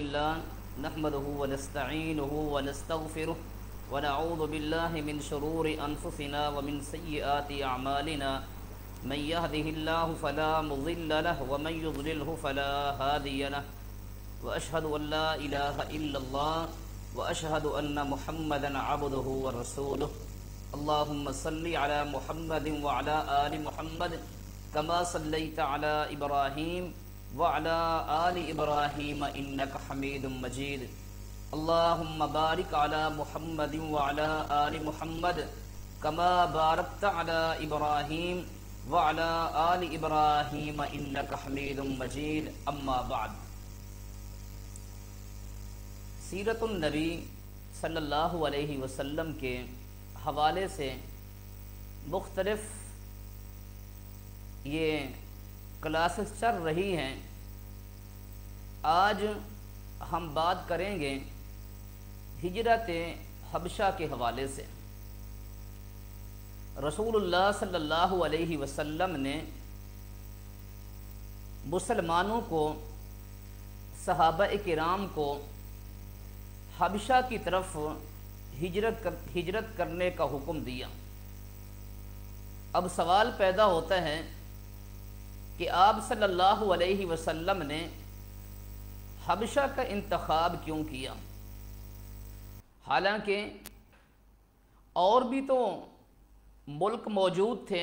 الله نحمده ونستعينه ونستغفره ونعوذ بالله من شرور أنفسنا ومن سيئات أعمالنا من يهده الله فلا مضل له ومن يضلله فلا هادي له وأشهد أن لا إله إلا الله وأشهد أن محمدا عبده ورسوله اللهم صل على محمد وعلى آل محمد كما صليت على إبراهيم वाला आल इब्राहिम इन्नक हमीद मजीद अल्लाहुम्म बारिक अला मुहम्मद वाला आल मुहम्मद कमा बारकत अला इब्राहिम वाला आल इब्राहिम इन्नक हमीद मजीद अम्मा बाद सीरतुलनबी सल्लल्लाहु अलैहि वसल्लम के हवाले से मुख्तलफ़ ये क्लासेस चल रही हैं आज हम बात करेंगे हिजरत हबशा के हवाले से रसूलुल्लाह सल्लल्लाहु अलैहि वसल्लम ने मुसलमानों को सहाबा कराम को हबशा की तरफ हिजरत कर, हिजरत करने का हुक्म दिया अब सवाल पैदा होता है कि आप सल्लल्लाहु अलैहि वसल्लम ने हबशा का इंतखब क्यों किया हालांकि और भी तो मुल्क मौजूद थे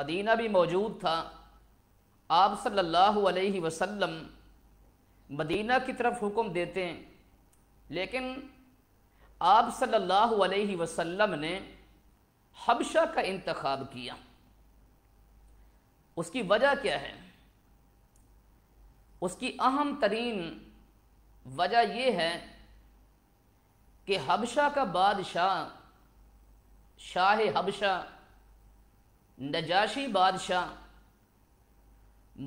मदीना भी मौजूद था आप सल्लल्लाहु अलैहि वसल्लम मदीना की तरफ हुक्म देते हैं लेकिन आप सल्लल्लाहु अलैहि वसल्लम ने हबशा का इंतखब किया उसकी वजह क्या है उसकी अहम तरीन वजह यह है कि हबशा का बादशाह शाह हबशा नजाशी बादशाह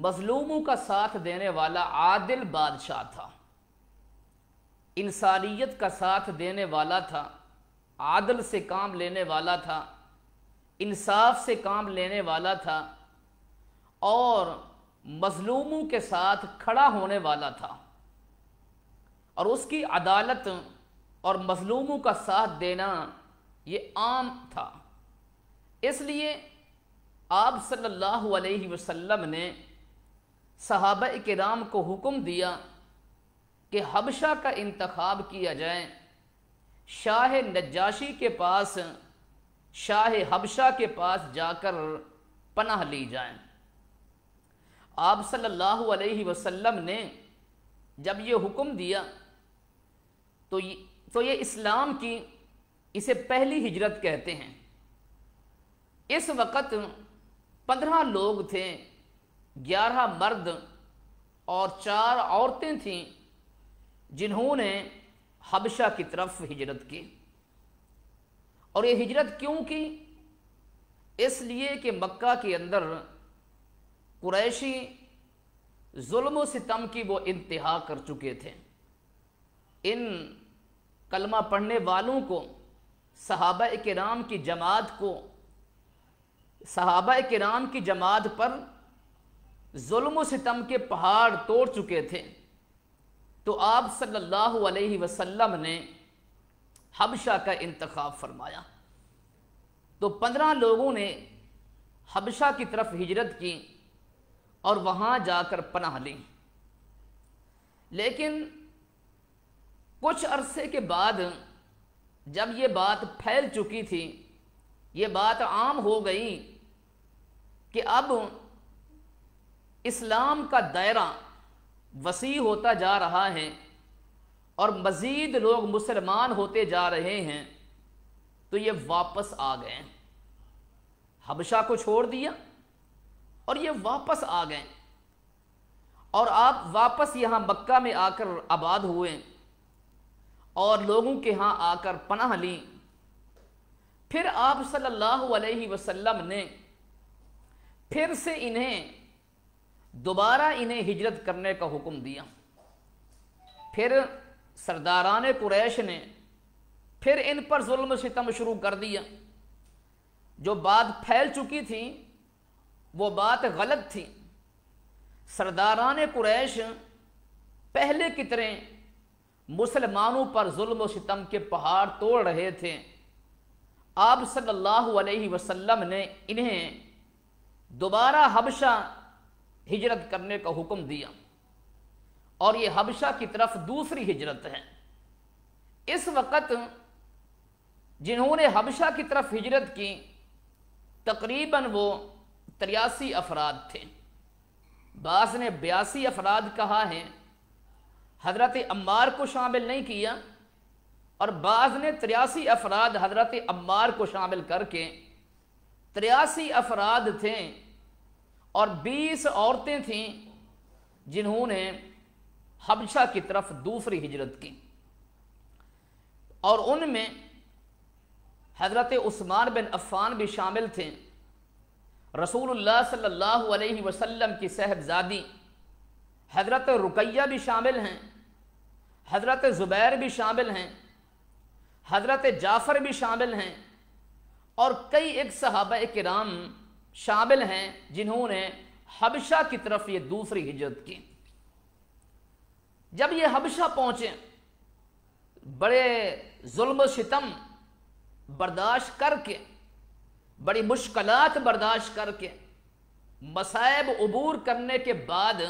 मजलूमों का साथ देने वाला आदिल बादशाह था इंसानियत का साथ देने वाला था आदल से काम लेने वाला था इंसाफ से काम लेने वाला था और मजलूमों के साथ खड़ा होने वाला था और उसकी अदालत और मजलूमों का साथ देना ये आम था इसलिए आप सल्लल्लाहु अलैहि वसल्लम ने सहाब राम को हुक्म दिया कि हबशा का इंतखब किया जाए शाह नजाशी के पास शाह हबशा के पास जाकर पनाह ली जाए आप सल्लल्लाहु अलैहि वसल्लम ने जब ये हुक्म दिया तो ये तो ये इस्लाम की इसे पहली हिजरत कहते हैं इस वक्त पंद्रह लोग थे ग्यारह मर्द और चार औरतें थीं जिन्होंने हबशा की तरफ हिजरत की और ये हिजरत क्यों की इसलिए कि मक्का के अंदर कुरैशी जुल्म सितम की वो इंतहा कर चुके थे इन कलमा पढ़ने वालों को सहाब के राम की जमात को सहाब के राम की जमात पर जुल्म सितम के पहाड़ तोड़ चुके थे तो आप सल्लल्लाहु अलैहि वसल्लम ने हबशा का इंतखब फरमाया तो पंद्रह लोगों ने हबशा की तरफ हिजरत की और वहाँ जाकर पनाह लें लेकिन कुछ अरसे के बाद जब ये बात फैल चुकी थी ये बात आम हो गई कि अब इस्लाम का दायरा वसी होता जा रहा है और मज़ीद लोग मुसलमान होते जा रहे हैं तो ये वापस आ गए हबशा को छोड़ दिया और ये वापस आ गए और आप वापस यहाँ मक्का में आकर आबाद हुए और लोगों के यहाँ आकर पनाह ली फिर आप सल्लल्लाहु अलैहि वसल्लम ने फिर से इन्हें दोबारा इन्हें हिजरत करने का हुक्म दिया फिर सरदारान कुरैश ने फिर इन पर जुल्म सितम शुरू कर दिया जो बात फैल चुकी थी वो बात गलत थी सरदारान कुरैश पहले की तरह मुसलमानों पर जुल्म सितम के पहाड़ तोड़ रहे थे आप सल्लल्लाहु अलैहि वसल्लम ने इन्हें दोबारा हबशा हिजरत करने का हुक्म दिया और ये हबशा की तरफ दूसरी हिजरत है इस वक्त जिन्होंने हबशा की तरफ हिजरत की तकरीबन वो तिरयासी अफराद थे बास ने बयासी अफराद कहा है हजरत अम्मार को शामिल नहीं किया और बाज ने तिरयासी अफराद हजरत अम्मार को शामिल करके तिरयासी अफराद थे और बीस औरतें थीं जिन्होंने हबशा की तरफ दूसरी हिजरत की और उनमें हजरत उस्मान बिन अफ़ान भी शामिल थे रसूलुल्लाह सल्लल्लाहु अलैहि वसल्लम की साहबजादी हज़रत रुकैया भी शामिल हैं हज़रत ज़ुबैर भी शामिल हैं हज़रत जाफ़र भी शामिल हैं और कई एक सहाब कराम शामिल हैं जिन्होंने हबशा की तरफ ये दूसरी हिजरत की जब ये हबशा पहुँचे बड़े जुल्म सितम बर्दाश्त करके बड़ी मुश्किल बर्दाश्त करके मसायब अबूर करने के बाद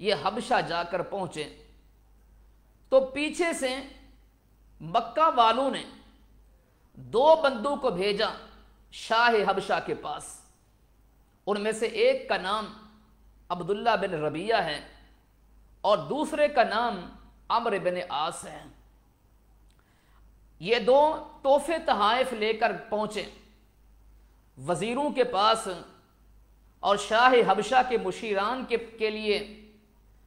ये हबशा जाकर पहुँचे तो पीछे से मक्का वालों ने दो बंदों को भेजा शाह हबशा के पास उनमें से एक का नाम अब्दुल्ला बिन रबिया है और दूसरे का नाम अमर बिन आस है ये दो तोहफे तहाइफ लेकर पहुँचे वज़ीरों के पास और शाह हबशा के मुशीरान के, के लिए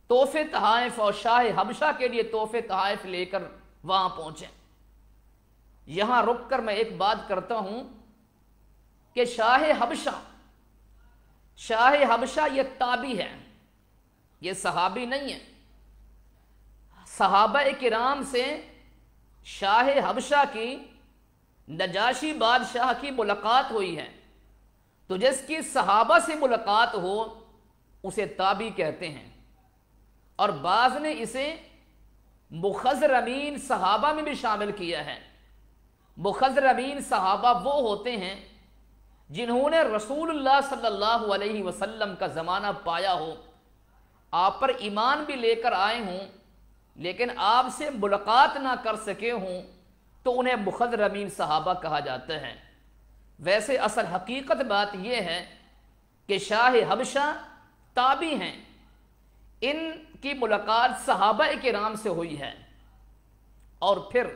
तोहफे तहाइफ और शाह हबशा के लिए तोहफे तहाइफ लेकर वहाँ पहुँचे यहाँ रुक कर मैं एक बात करता हूँ कि शाह हबशा शाह हबशा ये ताबी है ये सहाबी नहीं है सहाबा राम से शाह हबशा की नजाशी बादशाह की मुलाकात हुई है तो जिसकी सहाबा से मुलाकात हो उसे ताबी कहते हैं और बाज ने इसे मुखजर अमीन सहाबा में भी शामिल किया है अमीन सहाबा वो होते हैं जिन्होंने रसूलुल्लाह सल्लल्लाहु अलैहि वसल्लम का ज़माना पाया हो आप पर ईमान भी लेकर आए हों लेकिन आपसे मुलाकात ना कर सके हों तो उन्हें अमीन सहाबा कहा जाता है वैसे असल हकीकत बात यह है कि शाह हबशा ताबी हैं इनकी मुलाकात सहाबा के नाम से हुई है और फिर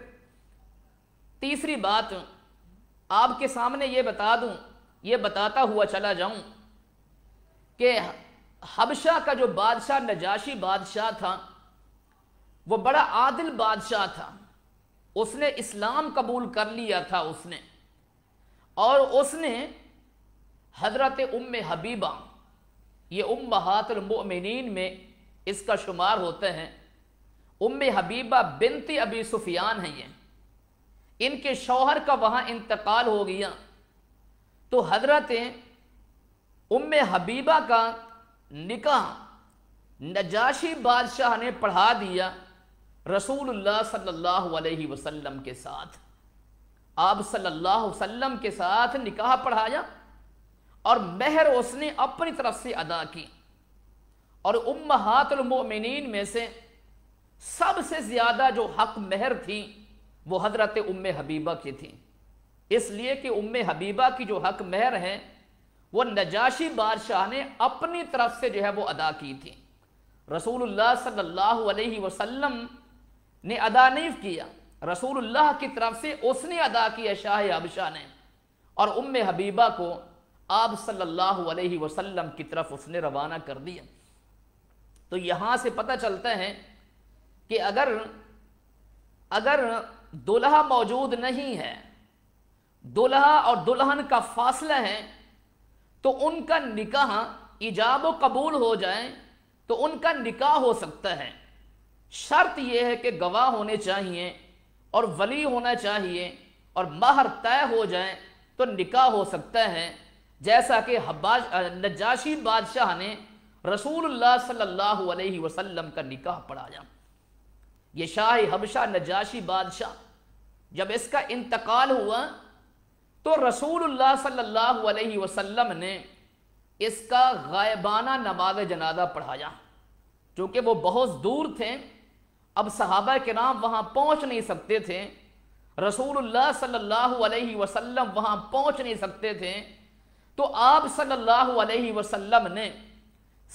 तीसरी बात आपके सामने ये बता दूं ये बताता हुआ चला जाऊं कि हबशा का जो बादशाह नजाशी बादशाह था वो बड़ा आदिल बादशाह था उसने इस्लाम कबूल कर लिया था उसने और उसने हजरत उम हबीबा ये उम बहातमिन में इसका शुमार होते हैं उम हबीबा बिनती अबी सुफियान हैं ये इनके शौहर का वहाँ इंतकाल हो गया तो हजरत उम हबीबा का निकाह नजाशी बादशाह ने पढ़ा दिया रसूलुल्लाह सल्लल्लाहु अलैहि वसल्लम के साथ आप सल्लल्लाहु अलैहि वसल्लम के साथ निकाह पढ़ाया और मेहर उसने अपनी तरफ से अदा की और उम्मातमिन में से सबसे ज़्यादा जो हक मेहर थी वो हजरत उम हबीबा की थी इसलिए कि उम हबीबा की जो हक मेहर है वो नजाशी बादशाह ने अपनी तरफ से जो है वो अदा की थी रसूलुल्लाह सल्लल्लाहु अलैहि वसल्लम ने अदा नहीं किया रसूलुल्लाह की तरफ से उसने अदा किया शाह अबशाह ने और उम हबीबा को आप सल्लल्लाहु अलैहि वसल्लम की तरफ उसने रवाना कर दिया तो यहां से पता चलता है कि अगर अगर दुल्हा मौजूद नहीं है दुल्हा और दुल्हन का फासला है तो उनका निकाह ईजाब कबूल हो जाए तो उनका निकाह हो सकता है शर्त यह है कि गवाह होने चाहिए और वली होना चाहिए और माहर तय हो जाए तो निकाह हो सकता है जैसा कि हब्बाज नजाशी बादशाह ने रसूलुल्लाह सल्लल्लाहु अलैहि वसल्लम का निकाह पढ़ाया ये शाह हबशा नजाशी बादशाह जब इसका इंतकाल हुआ तो रसूलुल्लाह सल्लल्लाहु अलैहि वसल्लम ने इसका गायबाना नमाज जनाजा पढ़ाया क्योंकि वो बहुत दूर थे अब सहाबा के नाम वहाँ पहुँच नहीं सकते थे रसूलुल्लाह सल्लल्लाहु अलैहि वसल्लम वहाँ पहुँच नहीं सकते थे तो आप सल्लल्लाहु अलैहि वसल्लम ने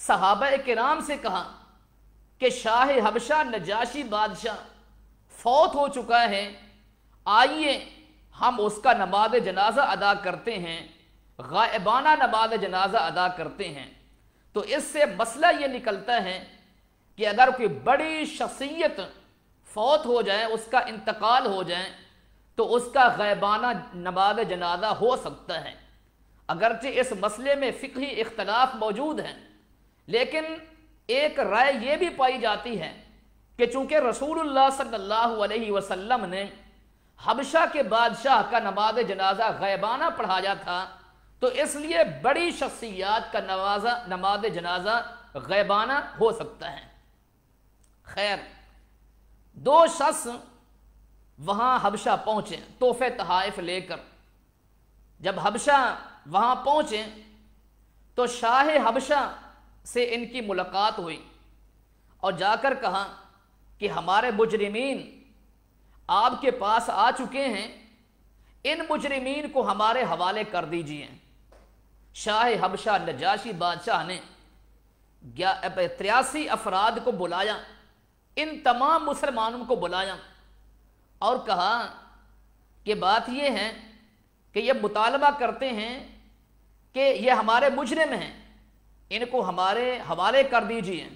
सहाबा के नाम से कहा कि शाह हबशा नजाशी बादशाह फौत हो चुका है आइए हम उसका नमाज जनाजा अदा करते हैं गायबाना नमाज जनाजा अदा करते हैं तो इससे मसला ये निकलता है कि अगर कोई बड़ी शख्सियत फौत हो जाए उसका इंतकाल हो जाए तो उसका गैबाना नमाज जनाजा हो सकता है अगरचे इस मसले में फिक्री इख्तलाफ मौजूद हैं लेकिन एक राय ये भी पाई जाती है कि चूँकि रसूल सल्लल्लाहु अलैहि वसल्लम ने हबशा के बादशाह का नमाज जनाजा गैबाना पढ़ाया था तो इसलिए बड़ी शख्सियात का नवाजा नमाज जनाजा गैबाना हो सकता है खैर दो शख्स वहाँ हबशा पहुंचे तोहफे तहाइफ लेकर जब हबशा वहां पहुंचे तो शाह हबशा से इनकी मुलाकात हुई और जाकर कहा कि हमारे मुजरमीन आपके पास आ चुके हैं इन मुजरमीन को हमारे हवाले कर दीजिए शाह हबशा नजाशी बादशाह ने त्रियासी अफराद को बुलाया इन तमाम मुसलमानों को बुलाया और कहा कि बात यह है कि ये मुतालबा करते हैं कि ये हमारे मुजरम हैं इनको हमारे हवाले कर दीजिए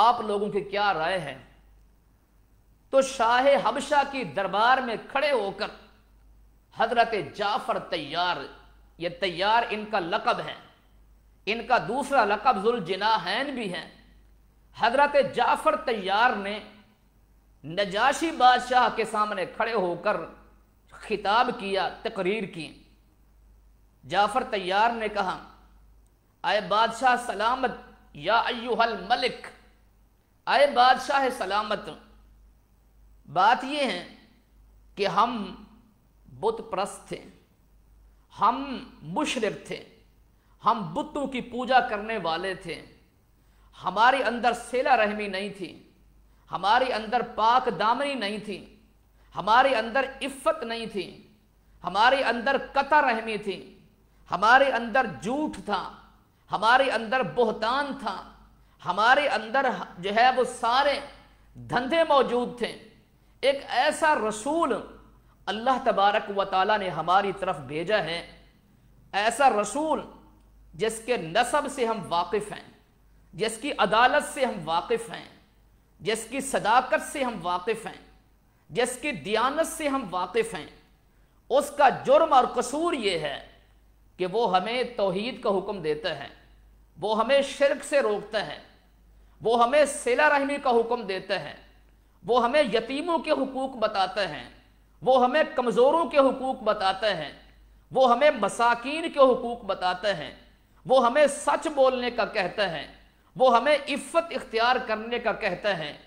आप लोगों की क्या राय है तो शाह हबशा की दरबार में खड़े होकर हजरत जाफर तैयार ये तैयार इनका लकब है इनका दूसरा लकब जुल जिनाहैन भी है हजरत जाफ़र तैयार ने नजाशी बादशाह के सामने खड़े होकर खिताब किया तकरीर की जाफ़र तैयार ने कहा आए बादशाह सलामत या अयुहल मलिक आए बादशाह सलामत बात यह है कि हम बुत प्रस्त थे हम मुशरफ थे हम बुतों की पूजा करने वाले थे हमारे अंदर सेला रहमी नहीं थी हमारे अंदर पाक दामनी नहीं थी हमारे अंदर इफ़्फ़त नहीं थी हमारे अंदर कता रहमी थी हमारे अंदर झूठ था हमारे अंदर बोहतान था हमारे अंदर जो है वो सारे धंधे मौजूद थे एक ऐसा रसूल अल्लाह तबारक व ताली ने हमारी तरफ भेजा है ऐसा रसूल जिसके नसब से हम वाकिफ़ हैं जिसकी अदालत से हम वाकिफ़ हैं जिसकी सदाकत से हम वाकिफ़ हैं जिसकी दियानत से हम वाकिफ़ हैं उसका जुर्म और कसूर ये है कि वो हमें तोहद का हुक्म देता है वो हमें शिरक से रोकता है वो हमें सिला रहमी का हुक्म देता है वो हमें यतीमों के हकूक़ बताते हैं वो हमें कमज़ोरों के हकूक़ बताते हैं वो हमें मसाकिन के हकूक़ बताते हैं वो हमें सच बोलने का कहता है वो हमें इफ़त इख्तियार करने का कहते हैं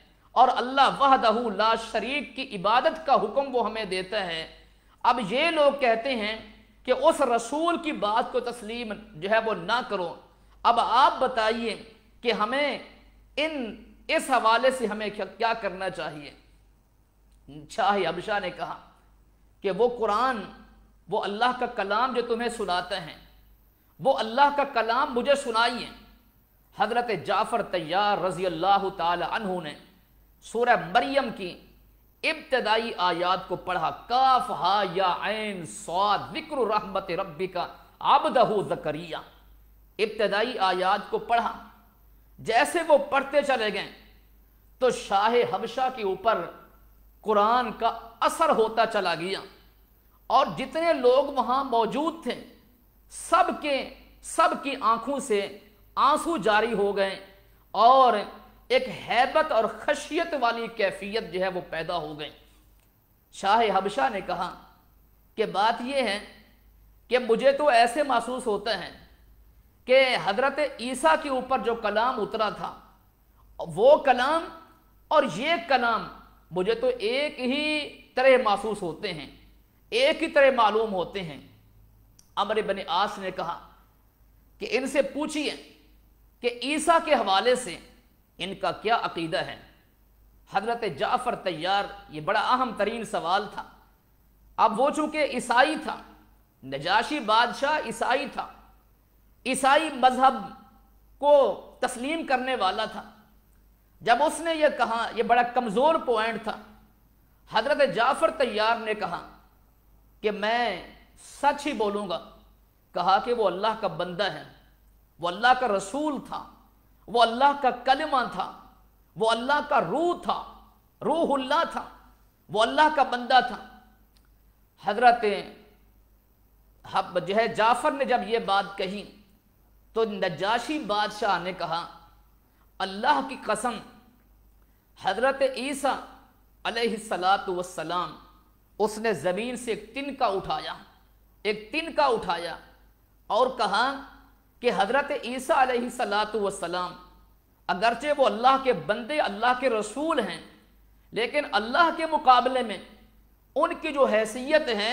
और अल्लाह वहदहू ला शरीक की इबादत का हुक्म वो हमें देते हैं अब ये लोग कहते हैं कि उस रसूल की बात को तस्लीम जो है वो ना करो अब आप बताइए कि हमें इन इस हवाले से हमें क्या करना चाहिए शाह अबशा ने कहा कि वो कुरान वो अल्लाह का कलाम जो तुम्हें सुनाते हैं वो अल्लाह का कलाम मुझे सुनाइए हज़रत जाफ़र तैयार रज़ी अल्लाह तहु ने सूर मरियम की इब्तदाई आयात को पढ़ा काफ हा या एन स्वाद विक्र रहमत रब्बी का आबदहू जकरिया इब्तदाई आयात को पढ़ा जैसे वो पढ़ते चले गए तो शाह हबशा के ऊपर कुरान का असर होता चला गया और जितने लोग वहाँ मौजूद थे सबके सबकी सब की आंखों से आंसू जारी हो गए और एक हैबत और खशियत वाली कैफियत जो है वो पैदा हो गई शाह हबशा ने कहा कि बात यह है कि मुझे तो ऐसे महसूस होते हैं कि हजरत ईसा के ऊपर जो कलाम उतरा था वो कलाम और ये कलाम मुझे तो एक ही तरह महसूस होते हैं एक ही तरह मालूम होते हैं अमर बने आस ने कहा कि इनसे पूछिए कि ईसा के हवाले से इनका क्या अकीदा है हजरत जाफ़र तैयार ये बड़ा अहम तरीन सवाल था अब वो चूंकि ईसाई था नजाशी बादशाह ईसाई था ईसाई मजहब को तस्लीम करने वाला था जब उसने यह कहा यह बड़ा कमज़ोर पॉइंट था हजरत जाफ़र तैयार ने कहा कि मैं सच ही बोलूंगा कहा कि वो अल्लाह का बंदा है वो अल्लाह का रसूल था वो अल्लाह का कलमा था वो अल्लाह का रूह था रूहुल्ला था वो अल्लाह का बंदा था हजरत जो है जाफ़र ने जब ये बात कही तो नजाशी बादशाह ने कहा अल्लाह की कसम हजरत ईसा अलैहिस्सलातु वस्सलाम उसने ज़मीन से एक तिनका उठाया एक तिनका उठाया और कहा कि हज़रत ईसा सलाम अगरचे वो अल्लाह के बंदे अल्लाह के रसूल हैं लेकिन अल्लाह के मुकाबले में उनकी जो हैसियत है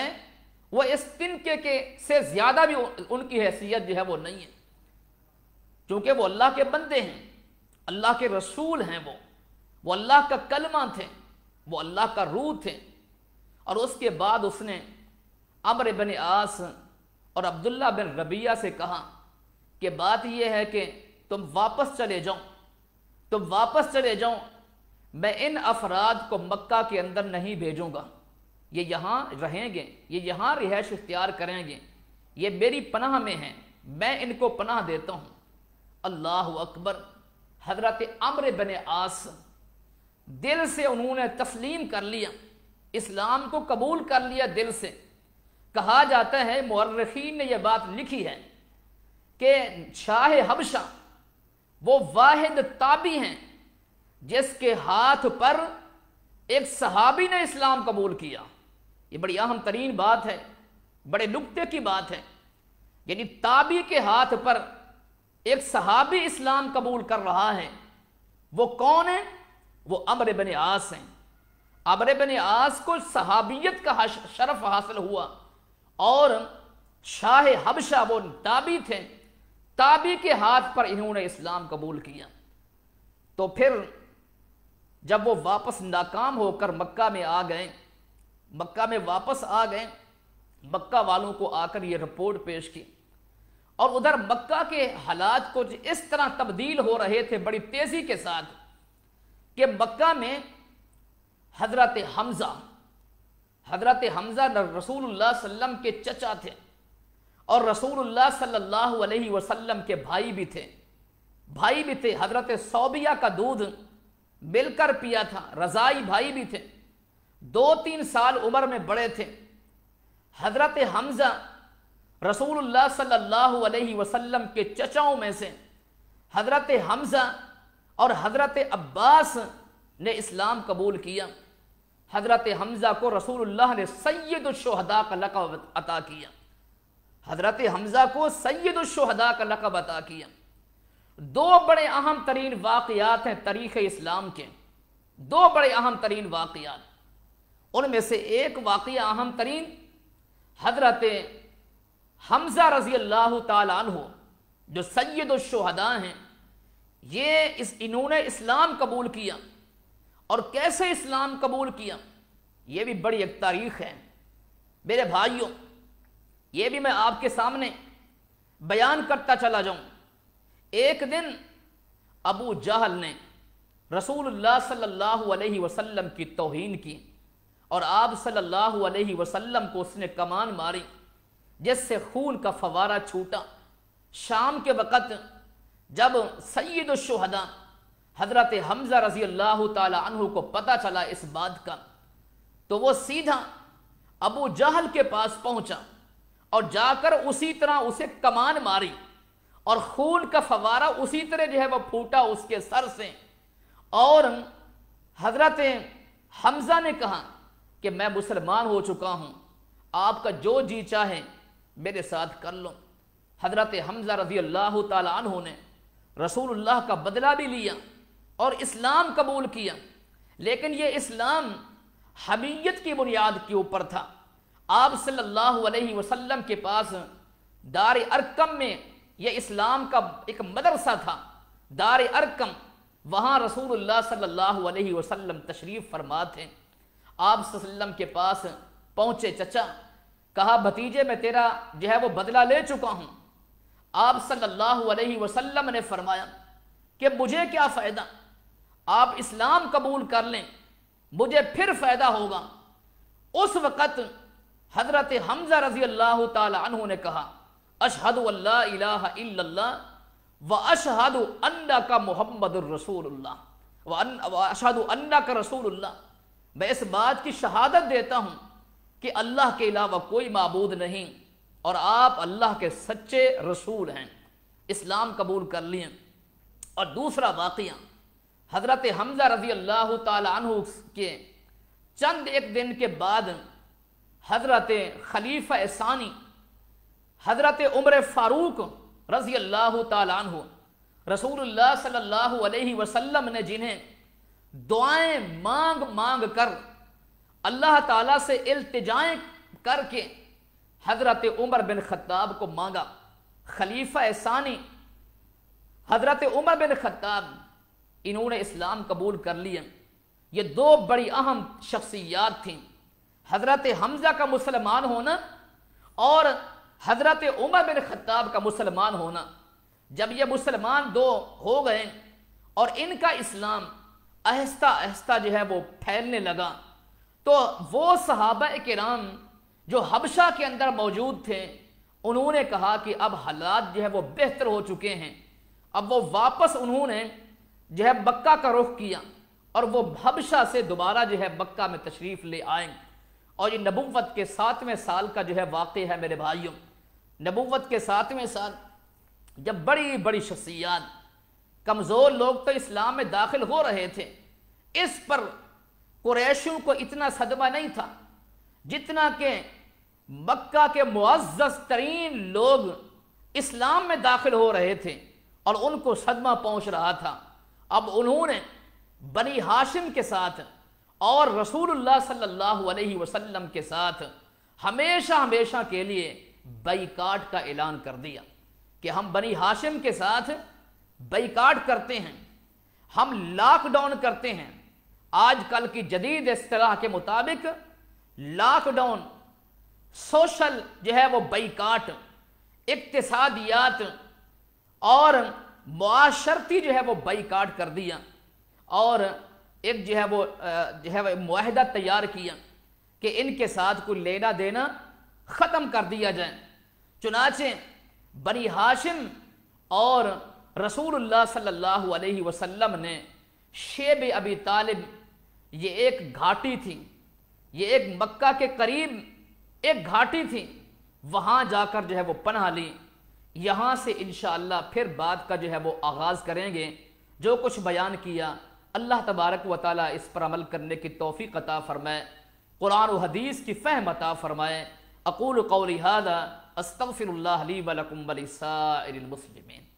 वह इस तिनके के से ज़्यादा भी उनकी हैसियत जो है वो नहीं है क्योंकि वो अल्लाह के बंदे हैं अल्लाह के रसूल हैं वो वो अल्लाह का कलमा थे वो अल्लाह का रूह थे और उसके बाद उसने अमर बिन आस और अब्दुल्ला बिन रबिया से कहा कि बात यह है कि तुम वापस चले जाओ तुम वापस चले जाओ मैं इन अफराद को मक्का के अंदर नहीं भेजूंगा ये यहाँ रहेंगे ये यहाँ रिहायश इख्तियार करेंगे ये मेरी पनाह में हैं मैं इनको पनाह देता हूँ अल्लाह अकबर हजरत अम्र बन आस दिल से उन्होंने तस्लीम कर लिया इस्लाम को कबूल कर लिया दिल से कहा जाता है मर्रखीन ने यह बात लिखी है के शाह हबशा वो वाहिद ताबी हैं जिसके हाथ पर एक सहाबी ने इस्लाम कबूल किया ये बड़ी अहम तरीन बात है बड़े नुकते की बात है यानी ताबी के हाथ पर एक सहाबी इस्लाम कबूल कर रहा है वो कौन है वो अमर बन आस हैं अमर बन आस को सहाबियत का शरफ हासिल हुआ और शाह हबशा वो ताबी थे ताबी के हाथ पर इन्होंने इस्लाम कबूल किया तो फिर जब वो वापस नाकाम होकर मक्का में आ गए मक्का में वापस आ गए मक्का वालों को आकर ये रिपोर्ट पेश की और उधर मक्का के हालात कुछ इस तरह तब्दील हो रहे थे बड़ी तेज़ी के साथ कि मक्का में हज़रत हमज़ा हज़रत हमज़ा रसूलुल्लाह सल्लम के चचा थे और रसूल सल्ला वसलम के भाई भी थे भाई भी थे हजरत सौबिया का दूध मिलकर पिया था रज़ाई भाई भी थे दो तीन साल उम्र में बड़े थे हजरत हमज़ा रसूल सल्लल्लाहु वसलम के चचाओं में से हजरत हमज़ा और हजरत अब्बास ने इस्लाम कबूल किया हजरत हमज़ा को रसूल ने सैदुलशोहदा का लकब अता किया हजरत हमजा को सैद शहदा का लकब अता किया दो बड़े अहम तरीन वाकयात हैं तरीक़ इस्लाम के दो बड़े अहम तरीन वाकयात उनमें से एक वाक़ अहम तरीन हजरत हमजा रजी अल्लाह तु जो सैद शहदा हैं ये इस इन्होंने इस्लाम कबूल किया और कैसे इस्लाम कबूल किया ये भी बड़ी एक तारीख है मेरे भाइयों ये भी मैं आपके सामने बयान करता चला जाऊं एक दिन अबू जहल ने रसूलुल्लाह सल्लल्लाहु अलैहि वसल्लम की तोहीन की और आप सल्लल्लाहु अलैहि वसल्लम को उसने कमान मारी जिससे खून का फवारा छूटा शाम के वक़्त जब सैद शहदा हज़रत हमज़ा रजी अल्लाह तु को पता चला इस बात का तो वो सीधा अबू जहल के पास पहुंचा और जाकर उसी तरह उसे कमान मारी और खून का फवारा उसी तरह जो है वह फूटा उसके सर से और हजरत हमजा ने कहा कि मैं मुसलमान हो चुका हूं आपका जो जी चाहे मेरे साथ कर लो हजरत हमजा रजी अल्लाह तु ने रसूलुल्लाह का बदला भी लिया और इस्लाम कबूल किया लेकिन ये इस्लाम हमीयत की बुनियाद के ऊपर था आप सल्लल्लाहु अलैहि वसल्लम के पास दार अरकम में यह इस्लाम का एक मदरसा था दार अरकम वहाँ रसूलुल्लाह सल्लल्लाहु अलैहि वसल्लम तशरीफ़ फरमा थे आप सल्लम के पास पहुँचे चचा कहा भतीजे मैं तेरा जो है वो बदला ले चुका हूँ आप सल्लल्लाहु अलैहि वसल्लम ने फरमाया कि मुझे क्या फ़ायदा आप इस्लाम कबूल कर लें मुझे फिर फ़ायदा होगा उस वक़्त हजरत हमजा रजी अल्लाह तु ने कहा अशहद व अशहद अन्ना का मोहम्मद रसूलुल्लाह अशहद अन्ना का रसूल मैं इस बात की शहादत देता हूँ कि अल्लाह के अलावा कोई मबूद नहीं और आप अल्लाह के सच्चे रसूल हैं इस्लाम कबूल कर लिए और दूसरा वाक़ हज़रत हमजा रजी अल्लाह तु के चंद एक दिन के बाद हजरत खलीफ सानी हजरत उम्र फारूक रजी अल्लाह तु रसूल सल्ह वसलम ने जिन्हें दुआएं मांग मांग कर अल्लाह ताला से इल्तिजाएं करके हजरत उमर बिन खत्ताब को मांगा खलीफा एसानी हजरत उमर बिन खत्ताब इन्होंने इस्लाम कबूल कर लिए ये दो बड़ी अहम शख्सियात थीं हज़रत हमज़ा का मुसलमान होना और हज़रत उमर बिन खत्ताब का मुसलमान होना जब ये मुसलमान दो हो गए और इनका इस्लाम आहिस्ता आहिस्ता जो है वो फैलने लगा तो वो सहाबा के राम जो हबशा के अंदर मौजूद थे उन्होंने कहा कि अब हालात जो है वो बेहतर हो चुके हैं अब वो वापस उन्होंने जो है बक्का का रुख किया और वो हबशा से दोबारा जो है बक्का में तशरीफ़ ले आएंगे और ये नबुवत के सातवें साल का जो है वाक़ है मेरे भाइयों नबुवत के सातवें साल जब बड़ी बड़ी शख्सियात कमज़ोर लोग तो इस्लाम में दाखिल हो रहे थे इस पर कुरैशों को इतना सदमा नहीं था जितना के मक्का के मुआज़ तरीन लोग इस्लाम में दाखिल हो रहे थे और उनको सदमा पहुंच रहा था अब उन्होंने बनी हाशिम के साथ और रसूलुल्लाह सल्लल्लाहु अलैहि वसल्लम के साथ हमेशा हमेशा के लिए बैकाट का ऐलान कर दिया कि हम बनी हाशिम के साथ बैकाट करते हैं हम लॉकडाउन करते हैं आजकल की जदीद असलाह के मुताबिक लॉकडाउन सोशल जो है वो बैकाट इकतसादियात और माशरती जो है वो बैकाट कर दिया और एक जो है वो जो है वो माहदा तैयार किया कि इनके साथ को लेना देना ख़त्म कर दिया जाए चुनाचे बनी हाशिम और रसूलुल्लाह सल्लल्लाहु अलैहि वसल्लम ने शेब अबी तालिब ये एक घाटी थी ये एक मक्का के करीब एक घाटी थी वहाँ जाकर जो है वो पन्ह ली यहाँ से इन फिर बात का जो है वो आगाज़ करेंगे जो कुछ बयान किया अल्लाह तबारक व ताली इस पर अमल करने की तोफ़ी अता फ़रमाए क़ुरान हदीस की फ़हम अता फ़रमाए अकूल कौल हादा अस्तफ़िरल्ला वलकम्बलसाइलमसलिमिन